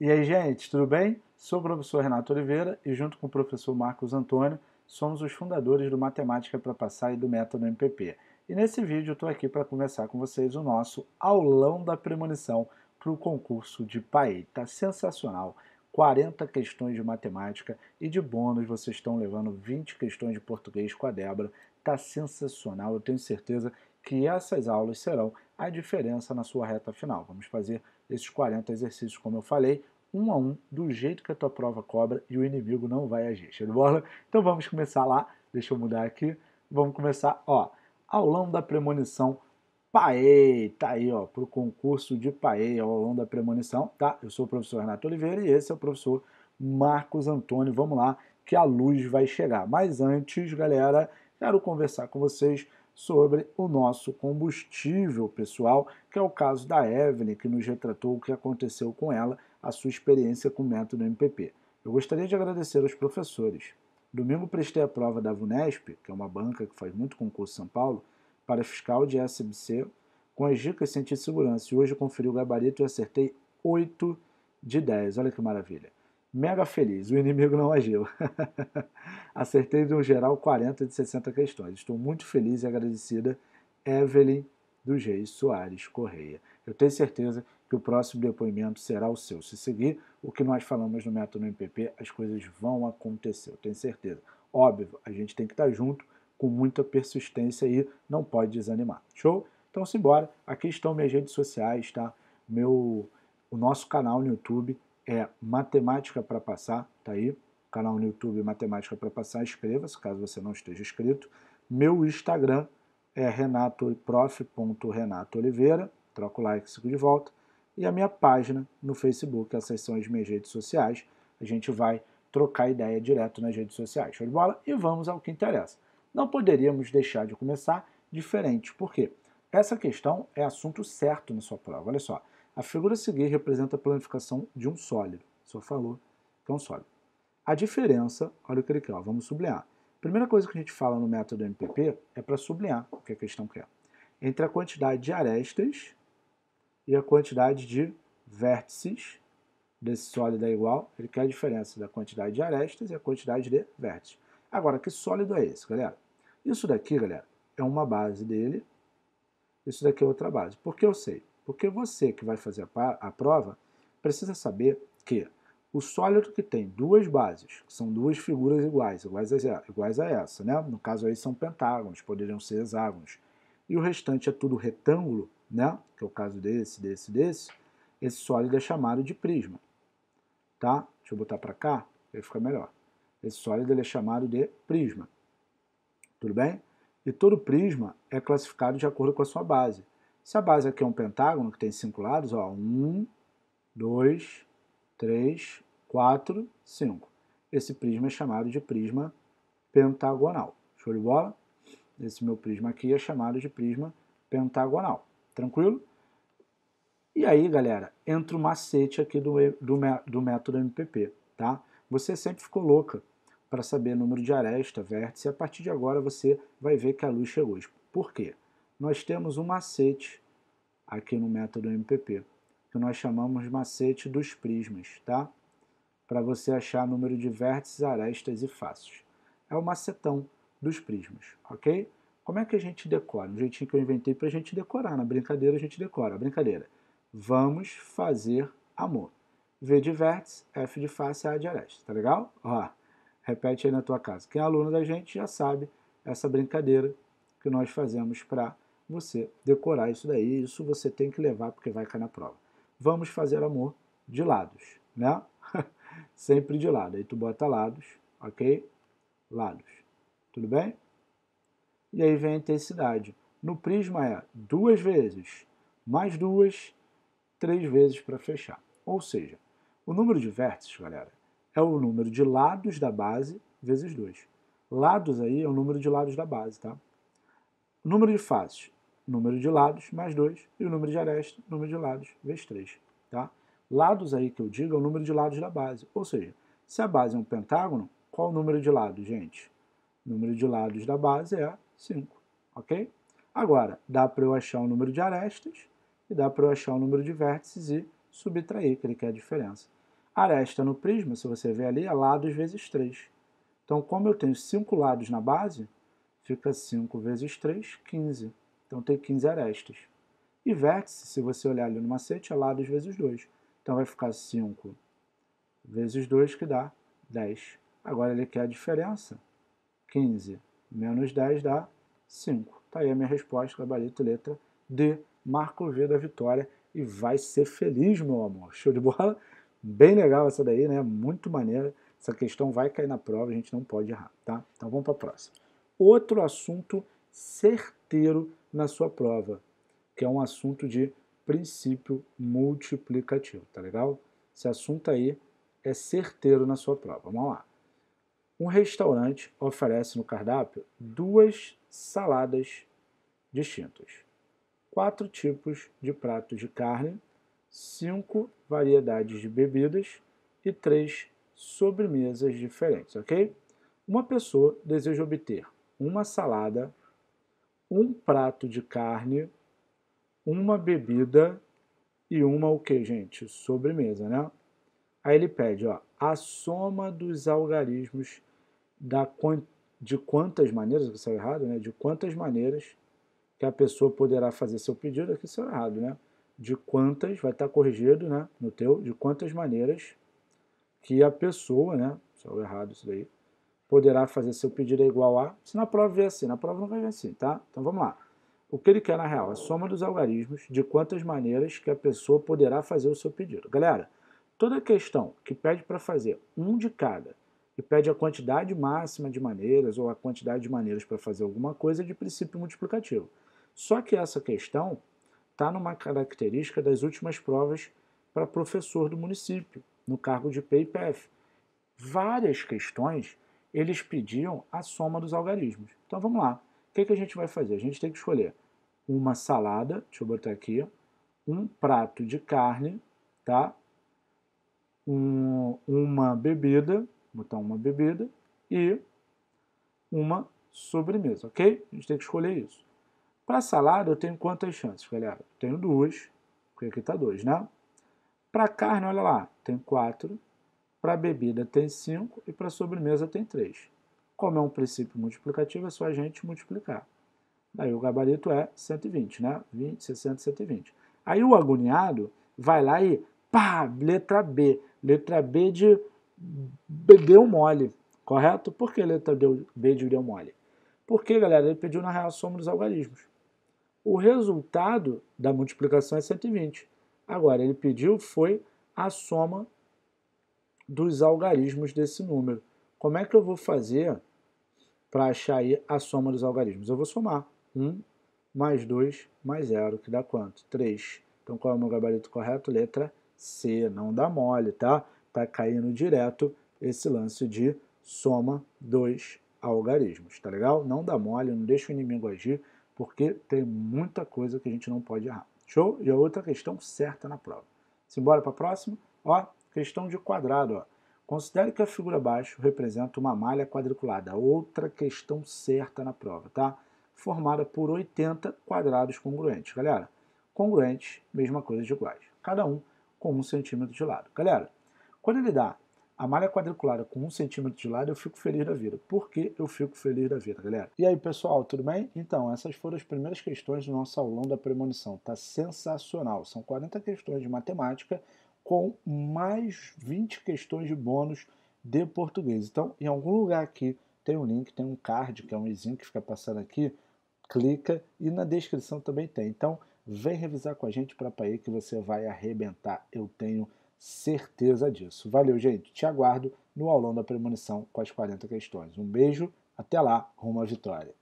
E aí, gente, tudo bem? Sou o professor Renato Oliveira e, junto com o professor Marcos Antônio, somos os fundadores do Matemática para Passar e do Método MPP. E nesse vídeo eu estou aqui para conversar com vocês o nosso aulão da premonição para o concurso de PAE. Está sensacional! 40 questões de matemática e de bônus vocês estão levando 20 questões de português com a Débora. Está sensacional, eu tenho certeza que essas aulas serão a diferença na sua reta final. Vamos fazer esses 40 exercícios, como eu falei, um a um, do jeito que a tua prova cobra e o inimigo não vai agir. Show de bola? Então vamos começar lá. Deixa eu mudar aqui. Vamos começar, ó. Aulão da premonição PAEI, tá aí, ó, para o concurso de PAEI, aulão da premonição, tá? Eu sou o professor Renato Oliveira e esse é o professor Marcos Antônio. Vamos lá, que a luz vai chegar. Mas antes, galera, quero conversar com vocês sobre o nosso combustível pessoal, que é o caso da Evelyn, que nos retratou o que aconteceu com ela, a sua experiência com o método MPP. Eu gostaria de agradecer aos professores. Domingo prestei a prova da VUNESP, que é uma banca que faz muito concurso em São Paulo, para fiscal de SBC, com as dicas de segurança. E hoje conferi o gabarito e acertei 8 de 10. Olha que maravilha mega feliz. O inimigo não agiu. Acertei um geral 40 de 60 questões. Estou muito feliz e agradecida, Evelyn dos Reis Soares Correia. Eu tenho certeza que o próximo depoimento será o seu. Se seguir o que nós falamos no Método MPP, as coisas vão acontecer, eu tenho certeza. Óbvio, a gente tem que estar junto com muita persistência e não pode desanimar. Show? Então simbora. Aqui estão minhas redes sociais, tá? Meu, o nosso canal no YouTube, é Matemática para Passar, tá aí, canal no YouTube Matemática para Passar, inscreva-se caso você não esteja inscrito. Meu Instagram é renatoprof.renatooliveira, troca o like, sigo de volta. E a minha página no Facebook, essas são as minhas redes sociais, a gente vai trocar ideia direto nas redes sociais. Show de bola? E vamos ao que interessa. Não poderíamos deixar de começar diferente, porque essa questão é assunto certo na sua prova. Olha só, a figura a seguir representa a planificação de um sólido. Só falou que é um sólido. A diferença, olha o que ele quer, ó, vamos sublinhar. A primeira coisa que a gente fala no método MPP é para sublinhar o que a questão quer. Entre a quantidade de arestas e a quantidade de vértices desse sólido é igual, ele quer a diferença da quantidade de arestas e a quantidade de vértices. Agora, que sólido é esse, galera? Isso daqui, galera, é uma base dele, isso daqui é outra base. Porque eu sei porque você que vai fazer a, a prova precisa saber que o sólido que tem duas bases, que são duas figuras iguais, iguais a, iguais a essa, né? no caso aí são pentágonos, poderiam ser hexágonos, e o restante é tudo retângulo, né? que é o caso desse, desse, desse, esse sólido é chamado de prisma. Tá? Deixa eu botar para cá, aí fica melhor. Esse sólido ele é chamado de prisma. Tudo bem? E todo prisma é classificado de acordo com a sua base. Se a base aqui é um pentágono, que tem cinco lados, ó, um, dois, três, quatro, cinco. Esse prisma é chamado de prisma pentagonal. Show de bola? Esse meu prisma aqui é chamado de prisma pentagonal. Tranquilo? E aí, galera, entra o macete aqui do, do, do método MPP, tá? Você sempre ficou louca para saber número de aresta, vértice, e a partir de agora você vai ver que a luz chegou. Por quê? nós temos um macete aqui no método MPP, que nós chamamos macete dos prismas, tá? Para você achar número de vértices, arestas e faces. É o macetão dos prismas, ok? Como é que a gente decora? Um jeitinho que eu inventei para a gente decorar. Na brincadeira a gente decora. A brincadeira. Vamos fazer amor. V de vértice, F de face, A de aresta. Tá legal? Ó, repete aí na tua casa. Quem é aluno da gente já sabe essa brincadeira que nós fazemos para você decorar isso daí. Isso você tem que levar porque vai cair na prova. Vamos fazer amor de lados, né? Sempre de lado. Aí tu bota lados, ok? Lados. Tudo bem? E aí vem a intensidade. No prisma é duas vezes, mais duas, três vezes para fechar. Ou seja, o número de vértices, galera, é o número de lados da base vezes 2. Lados aí é o número de lados da base, tá? Número de faces número de lados, mais 2, e o número de arestas, número de lados, vezes 3. Tá? Lados aí que eu digo é o número de lados da base, ou seja, se a base é um pentágono, qual o número de lados, gente? O número de lados da base é 5, ok? Agora, dá para eu achar o número de arestas e dá para eu achar o número de vértices e subtrair, que ele quer a diferença. Aresta no prisma, se você ver ali, é lados vezes 3. Então, como eu tenho 5 lados na base, fica 5 vezes 3, 15. Então tem 15 arestas. E vértice, se você olhar ali no macete, é lados vezes 2. Então vai ficar 5 vezes 2, que dá 10. Agora ele quer a diferença. 15 menos 10 dá 5. Está aí a minha resposta, gabarito, letra D. Marco o V da vitória e vai ser feliz, meu amor. Show de bola? Bem legal essa daí, né? Muito maneira. Essa questão vai cair na prova, a gente não pode errar, tá? Então vamos para a próxima. Outro assunto certeiro na sua prova, que é um assunto de princípio multiplicativo, tá legal? Esse assunto aí é certeiro na sua prova. Vamos lá. Um restaurante oferece no cardápio duas saladas distintas, quatro tipos de pratos de carne, cinco variedades de bebidas e três sobremesas diferentes, ok? Uma pessoa deseja obter uma salada um prato de carne, uma bebida e uma o que, gente? Sobremesa, né? Aí ele pede, ó, a soma dos algarismos da de quantas maneiras, que saiu é errado, né? De quantas maneiras que a pessoa poderá fazer seu pedido, aqui saiu é errado, né? De quantas, vai estar corrigido, né? No teu, de quantas maneiras que a pessoa, né? Saiu é errado isso daí poderá fazer seu pedido é igual a, se na prova vier assim, na prova não vai vir assim, tá? Então vamos lá. O que ele quer na real? É a soma dos algarismos de quantas maneiras que a pessoa poderá fazer o seu pedido. Galera, toda questão que pede para fazer um de cada e pede a quantidade máxima de maneiras ou a quantidade de maneiras para fazer alguma coisa é de princípio multiplicativo. Só que essa questão está numa característica das últimas provas para professor do município, no cargo de PIPF. Várias questões eles pediam a soma dos algarismos. Então vamos lá. O que, que a gente vai fazer? A gente tem que escolher uma salada, deixa eu botar aqui, um prato de carne, tá? Um, uma bebida, botar uma bebida e uma sobremesa, ok? A gente tem que escolher isso. Para salada eu tenho quantas chances, galera? Tenho duas, porque aqui está dois, né? Para carne, olha lá, tem quatro. Para a bebida tem 5 e para a sobremesa tem 3. Como é um princípio multiplicativo, é só a gente multiplicar. Daí o gabarito é 120, né? 20, 60, 120. Aí o agoniado vai lá e pá, letra B. Letra B de deu mole, correto? Por que letra B de deu mole? Porque, galera, ele pediu na real soma dos algarismos. O resultado da multiplicação é 120. Agora, ele pediu foi a soma dos algarismos desse número. Como é que eu vou fazer para achar aí a soma dos algarismos? Eu vou somar 1 mais 2 mais 0, que dá quanto? 3. Então qual é o meu gabarito correto? Letra C, não dá mole, tá? Tá caindo direto esse lance de soma dos algarismos, tá legal? Não dá mole, não deixa o inimigo agir, porque tem muita coisa que a gente não pode errar. Show? E a outra questão certa na prova. Simbora para a próxima? Ó, Questão de quadrado. Ó. Considere que a figura abaixo representa uma malha quadriculada, outra questão certa na prova, tá? Formada por 80 quadrados congruentes. Galera, congruentes, mesma coisa de iguais. Cada um com um centímetro de lado. Galera, quando ele dá a malha quadriculada com um centímetro de lado, eu fico feliz da vida. Por que eu fico feliz da vida, galera? E aí, pessoal, tudo bem? Então, essas foram as primeiras questões do nosso aulão da premonição. Tá sensacional. São 40 questões de matemática com mais 20 questões de bônus de português. Então, em algum lugar aqui tem um link, tem um card, que é um izinho que fica passando aqui, clica e na descrição também tem. Então, vem revisar com a gente para Paê que você vai arrebentar, eu tenho certeza disso. Valeu, gente. Te aguardo no aulão da premonição com as 40 questões. Um beijo, até lá, rumo à vitória.